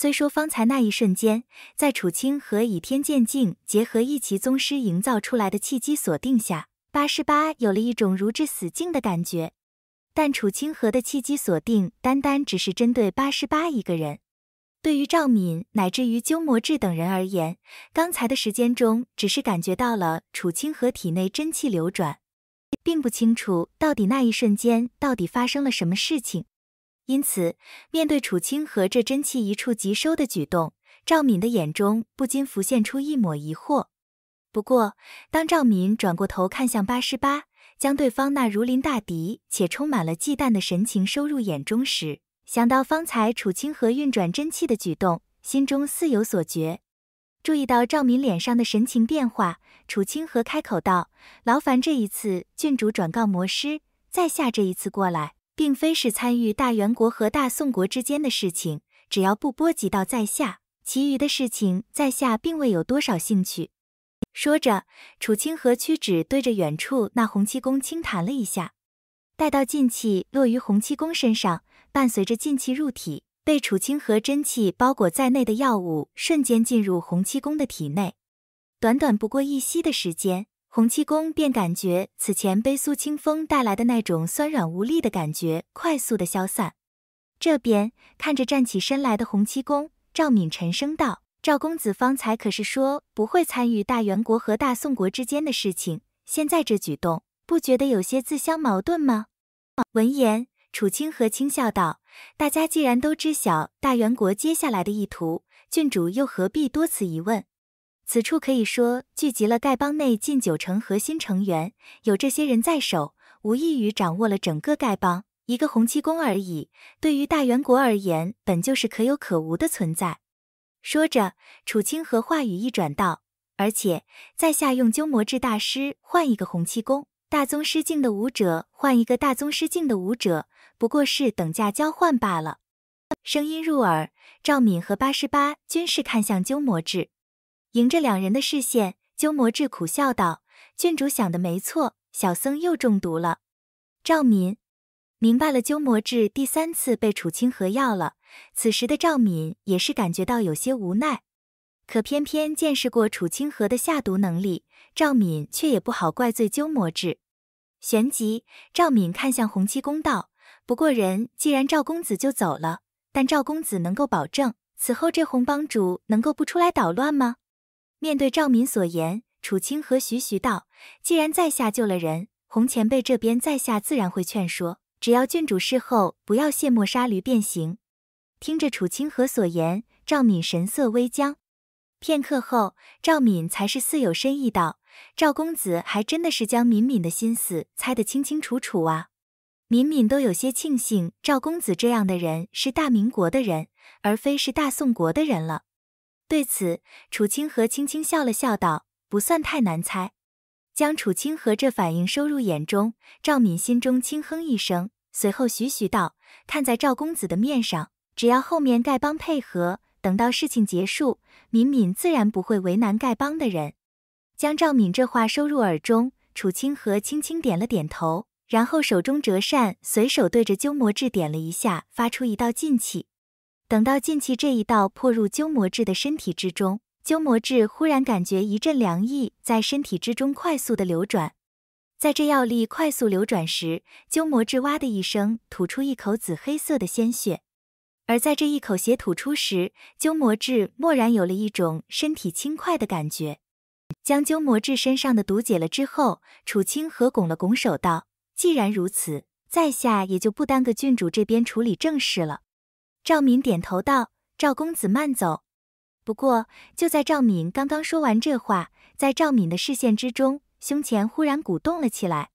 虽说方才那一瞬间，在楚清河以天剑境结合一奇宗师营造出来的契机锁定下，八十八有了一种如置死境的感觉，但楚清河的契机锁定单单只是针对八十八一个人。对于赵敏乃至于鸠摩智等人而言，刚才的时间中只是感觉到了楚清河体内真气流转，并不清楚到底那一瞬间到底发生了什么事情。因此，面对楚清河这真气一触即收的举动，赵敏的眼中不禁浮现出一抹疑惑。不过，当赵敏转过头看向八十八，将对方那如临大敌且充满了忌惮的神情收入眼中时，想到方才楚清河运转真气的举动，心中似有所觉。注意到赵敏脸上的神情变化，楚清河开口道：“劳烦这一次郡主转告魔师，在下这一次过来。”并非是参与大元国和大宋国之间的事情，只要不波及到在下，其余的事情在下并未有多少兴趣。说着，楚清河屈指对着远处那洪七公轻弹了一下，待到劲气落于洪七公身上，伴随着劲气入体，被楚清河真气包裹在内的药物瞬间进入洪七公的体内，短短不过一息的时间。洪七公便感觉此前被苏清风带来的那种酸软无力的感觉快速的消散。这边看着站起身来的洪七公，赵敏沉声道：“赵公子方才可是说不会参与大元国和大宋国之间的事情，现在这举动，不觉得有些自相矛盾吗？”闻言，楚清河轻笑道：“大家既然都知晓大元国接下来的意图，郡主又何必多此一问？”此处可以说聚集了丐帮内近九成核心成员，有这些人在手，无异于掌握了整个丐帮。一个洪七公而已，对于大元国而言，本就是可有可无的存在。说着，楚清河话语一转道：“而且，在下用鸠摩智大师换一个洪七公，大宗师境的武者换一个大宗师境的武者，不过是等价交换罢了。”声音入耳，赵敏和八十八均是看向鸠摩智。迎着两人的视线，鸠摩智苦笑道：“郡主想的没错，小僧又中毒了。”赵敏明白了，鸠摩智第三次被楚清河药了。此时的赵敏也是感觉到有些无奈，可偏偏见识过楚清河的下毒能力，赵敏却也不好怪罪鸠摩智。旋即，赵敏看向洪七公道：“不过人既然赵公子就走了，但赵公子能够保证此后这洪帮主能够不出来捣乱吗？”面对赵敏所言，楚清河徐徐道：“既然在下救了人，洪前辈这边，在下自然会劝说，只要郡主事后不要卸磨杀驴，便行。”听着楚清河所言，赵敏神色微僵。片刻后，赵敏才是似有深意道：“赵公子还真的是将敏敏的心思猜得清清楚楚啊！”敏敏都有些庆幸赵公子这样的人是大明国的人，而非是大宋国的人了。对此，楚清河轻轻笑了笑道：“不算太难猜。”将楚清河这反应收入眼中，赵敏心中轻哼一声，随后徐徐道：“看在赵公子的面上，只要后面丐帮配合，等到事情结束，敏敏自然不会为难丐帮的人。”将赵敏这话收入耳中，楚清河轻轻点了点头，然后手中折扇随手对着鸠摩智点了一下，发出一道劲气。等到进气这一道破入鸠摩智的身体之中，鸠摩智忽然感觉一阵凉意在身体之中快速的流转。在这药力快速流转时，鸠摩智哇的一声吐出一口紫黑色的鲜血。而在这一口血吐出时，鸠摩智蓦然有了一种身体轻快的感觉。将鸠摩智身上的毒解了之后，楚清河拱了拱手道：“既然如此，在下也就不耽搁郡主这边处理正事了。”赵敏点头道：“赵公子慢走。”不过，就在赵敏刚刚说完这话，在赵敏的视线之中，胸前忽然鼓动了起来，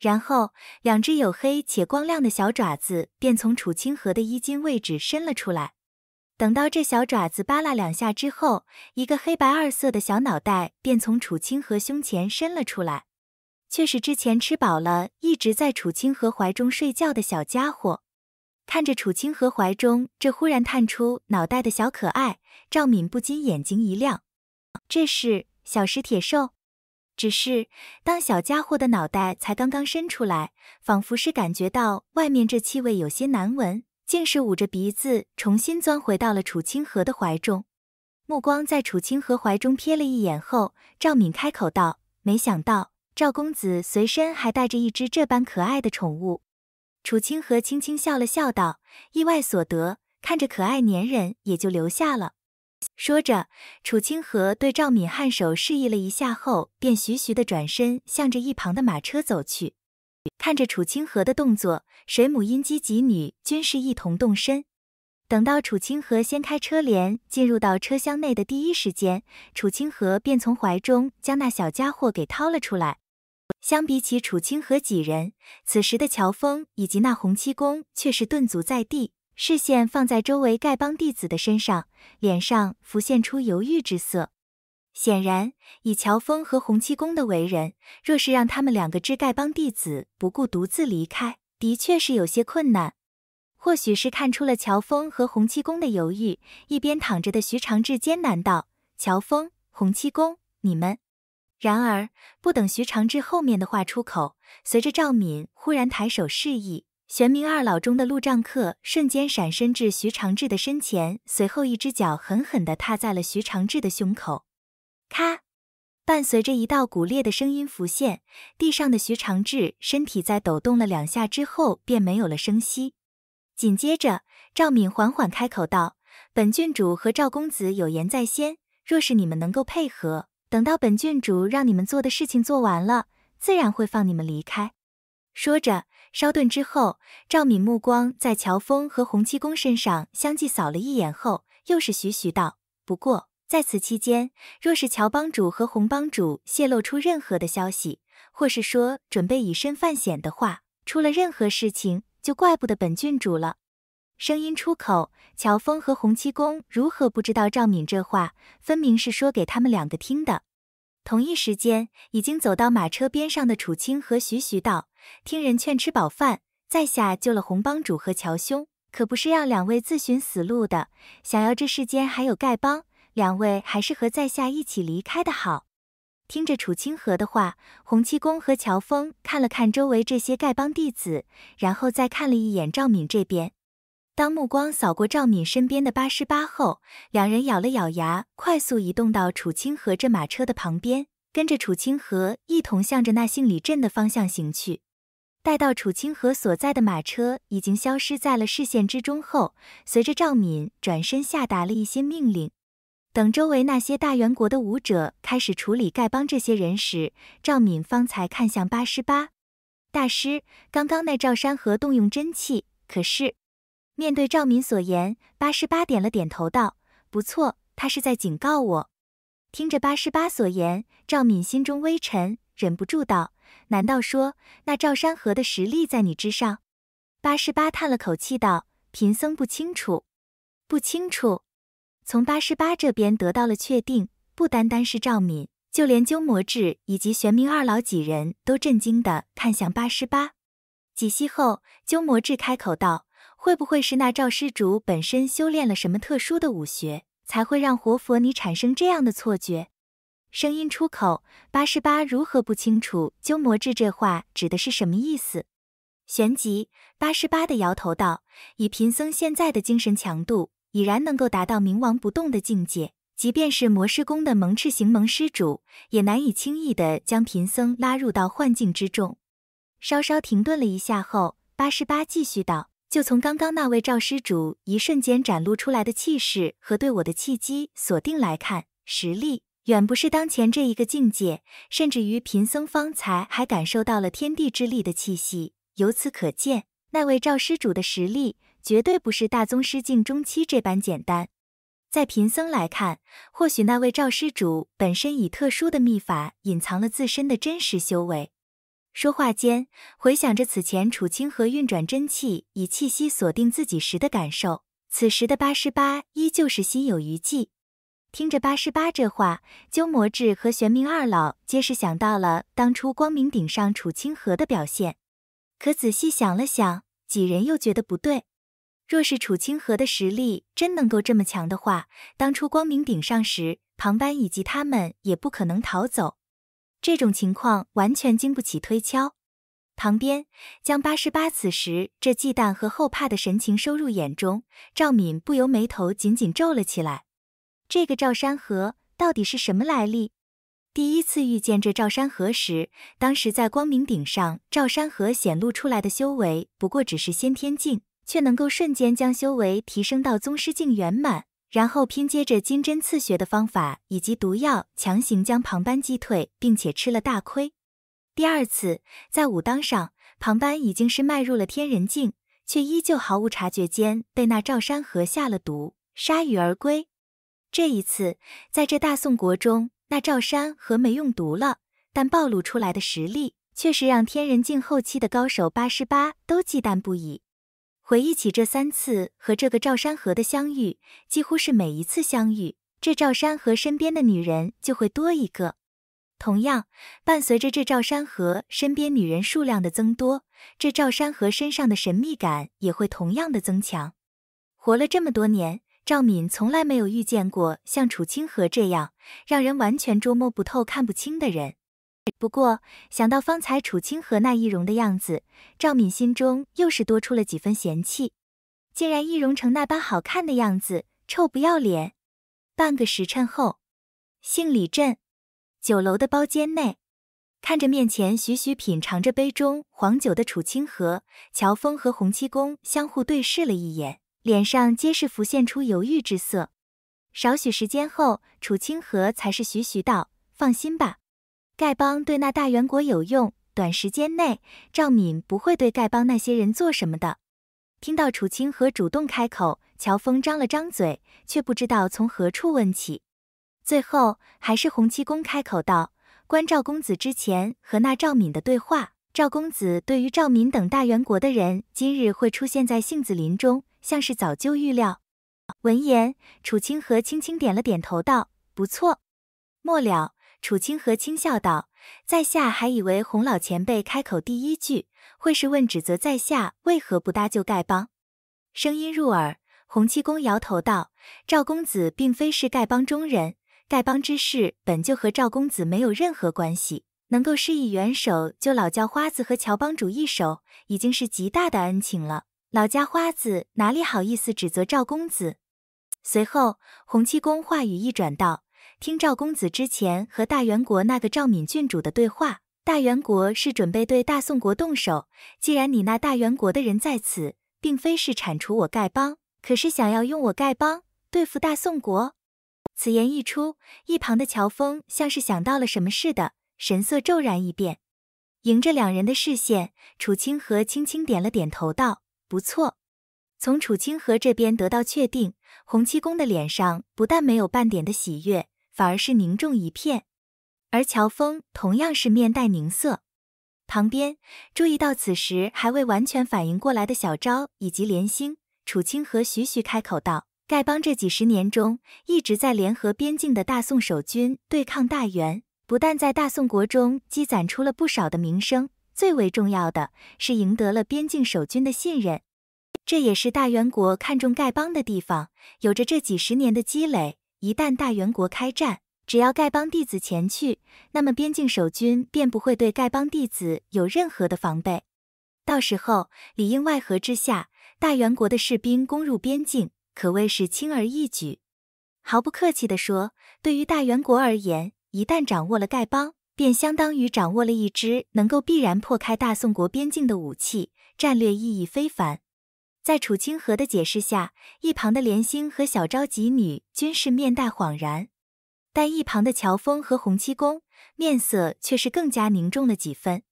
然后两只有黑且光亮的小爪子便从楚清河的衣襟位置伸了出来。等到这小爪子扒拉两下之后，一个黑白二色的小脑袋便从楚清河胸前伸了出来，却是之前吃饱了一直在楚清河怀中睡觉的小家伙。看着楚清河怀中这忽然探出脑袋的小可爱，赵敏不禁眼睛一亮。这是小石铁兽。只是当小家伙的脑袋才刚刚伸出来，仿佛是感觉到外面这气味有些难闻，竟是捂着鼻子重新钻回到了楚清河的怀中。目光在楚清河怀中瞥了一眼后，赵敏开口道：“没想到赵公子随身还带着一只这般可爱的宠物。”楚清河轻轻笑了笑道：“意外所得，看着可爱粘人，也就留下了。”说着，楚清河对赵敏颔首示意了一下后，便徐徐的转身，向着一旁的马车走去。看着楚清河的动作，水母、阴姬几女均是一同动身。等到楚清河掀开车帘，进入到车厢内的第一时间，楚清河便从怀中将那小家伙给掏了出来。相比起楚清和几人，此时的乔峰以及那洪七公却是顿足在地，视线放在周围丐帮弟子的身上，脸上浮现出犹豫之色。显然，以乔峰和洪七公的为人，若是让他们两个支丐帮弟子不顾独自离开，的确是有些困难。或许是看出了乔峰和洪七公的犹豫，一边躺着的徐长志艰难道：“乔峰，洪七公，你们。”然而，不等徐长志后面的话出口，随着赵敏忽然抬手示意，玄冥二老中的陆丈客瞬间闪身至徐长志的身前，随后一只脚狠狠地踏在了徐长志的胸口。咔，伴随着一道骨裂的声音浮现，地上的徐长志身体在抖动了两下之后便没有了声息。紧接着，赵敏缓缓开口道：“本郡主和赵公子有言在先，若是你们能够配合。”等到本郡主让你们做的事情做完了，自然会放你们离开。说着，稍顿之后，赵敏目光在乔峰和洪七公身上相继扫了一眼后，又是徐徐道：“不过在此期间，若是乔帮主和洪帮主泄露出任何的消息，或是说准备以身犯险的话，出了任何事情，就怪不得本郡主了。”声音出口，乔峰和洪七公如何不知道赵敏这话分明是说给他们两个听的。同一时间，已经走到马车边上的楚清和徐徐道：“听人劝，吃饱饭。在下救了洪帮主和乔兄，可不是让两位自寻死路的。想要这世间还有丐帮，两位还是和在下一起离开的好。”听着楚清河的话，洪七公和乔峰看了看周围这些丐帮弟子，然后再看了一眼赵敏这边。当目光扫过赵敏身边的八十八后，两人咬了咬牙，快速移动到楚清河这马车的旁边，跟着楚清河一同向着那姓李镇的方向行去。待到楚清河所在的马车已经消失在了视线之中后，随着赵敏转身下达了一些命令，等周围那些大元国的武者开始处理丐帮这些人时，赵敏方才看向八十八大师：“刚刚那赵山河动用真气，可是？”面对赵敏所言，八十八点了点头，道：“不错，他是在警告我。”听着八十八所言，赵敏心中微沉，忍不住道：“难道说那赵山河的实力在你之上？”八十八叹了口气道：“贫僧不清楚，不清楚。”从八十八这边得到了确定，不单单是赵敏，就连鸠摩智以及玄冥二老几人都震惊的看向八十八。几息后，鸠摩智开口道。会不会是那赵施主本身修炼了什么特殊的武学，才会让活佛你产生这样的错觉？声音出口，八十八如何不清楚鸠摩智这话指的是什么意思？旋即，八十八的摇头道：“以贫僧现在的精神强度，已然能够达到冥王不动的境界，即便是魔师宫的蒙赤行蒙施主，也难以轻易的将贫僧拉入到幻境之中。”稍稍停顿了一下后，八十八继续道。就从刚刚那位赵施主一瞬间展露出来的气势和对我的契机锁定来看，实力远不是当前这一个境界，甚至于贫僧方才还感受到了天地之力的气息。由此可见，那位赵施主的实力绝对不是大宗师境中期这般简单。在贫僧来看，或许那位赵施主本身以特殊的秘法隐藏了自身的真实修为。说话间，回想着此前楚清河运转真气，以气息锁定自己时的感受，此时的八十八依旧是心有余悸。听着八十八这话，鸠摩智和玄冥二老皆是想到了当初光明顶上楚清河的表现，可仔细想了想，几人又觉得不对。若是楚清河的实力真能够这么强的话，当初光明顶上时，庞班以及他们也不可能逃走。这种情况完全经不起推敲。旁边将八十八此时这忌惮和后怕的神情收入眼中，赵敏不由眉头紧紧皱了起来。这个赵山河到底是什么来历？第一次遇见这赵山河时，当时在光明顶上，赵山河显露出来的修为不过只是先天境，却能够瞬间将修为提升到宗师境圆满。然后拼接着金针刺穴的方法以及毒药，强行将庞班击退，并且吃了大亏。第二次在武当上，庞班已经是迈入了天人境，却依旧毫无察觉间被那赵山河下了毒，铩羽而归。这一次在这大宋国中，那赵山河没用毒了，但暴露出来的实力却是让天人境后期的高手八十八都忌惮不已。回忆起这三次和这个赵山河的相遇，几乎是每一次相遇，这赵山河身边的女人就会多一个。同样，伴随着这赵山河身边女人数量的增多，这赵山河身上的神秘感也会同样的增强。活了这么多年，赵敏从来没有遇见过像楚清河这样让人完全捉摸不透、看不清的人。不过想到方才楚清河那易容的样子，赵敏心中又是多出了几分嫌弃，竟然易容成那般好看的样子，臭不要脸。半个时辰后，姓李镇酒楼的包间内，看着面前徐徐品尝着杯中黄酒的楚清河，乔峰和洪七公相互对视了一眼，脸上皆是浮现出犹豫之色。少许时间后，楚清河才是徐徐道：“放心吧。”丐帮对那大元国有用，短时间内赵敏不会对丐帮那些人做什么的。听到楚清河主动开口，乔峰张了张嘴，却不知道从何处问起，最后还是洪七公开口道：“关赵公子之前和那赵敏的对话，赵公子对于赵敏等大元国的人今日会出现在杏子林中，像是早就预料。”闻言，楚清河轻轻点了点头，道：“不错。”末了。楚清河轻笑道：“在下还以为洪老前辈开口第一句会是问指责在下为何不搭救丐帮。”声音入耳，洪七公摇头道：“赵公子并非是丐帮中人，丐帮之事本就和赵公子没有任何关系。能够施以援手救老叫花子和乔帮主一手，已经是极大的恩情了。老叫花子哪里好意思指责赵公子？”随后，洪七公话语一转道。听赵公子之前和大元国那个赵敏郡主的对话，大元国是准备对大宋国动手。既然你那大元国的人在此，并非是铲除我丐帮，可是想要用我丐帮对付大宋国。此言一出，一旁的乔峰像是想到了什么似的，神色骤然一变。迎着两人的视线，楚清河轻轻点了点头，道：“不错。”从楚清河这边得到确定，洪七公的脸上不但没有半点的喜悦。反而是凝重一片，而乔峰同样是面带凝色。旁边注意到此时还未完全反应过来的小昭以及莲心、楚清河徐徐开口道：“丐帮这几十年中一直在联合边境的大宋守军对抗大元，不但在大宋国中积攒出了不少的名声，最为重要的是赢得了边境守军的信任。这也是大元国看中丐帮的地方，有着这几十年的积累。”一旦大元国开战，只要丐帮弟子前去，那么边境守军便不会对丐帮弟子有任何的防备。到时候里应外合之下，大元国的士兵攻入边境可谓是轻而易举。毫不客气地说，对于大元国而言，一旦掌握了丐帮，便相当于掌握了一支能够必然破开大宋国边境的武器，战略意义非凡。在楚清河的解释下，一旁的莲心和小昭吉女均是面带恍然，但一旁的乔峰和洪七公面色却是更加凝重了几分。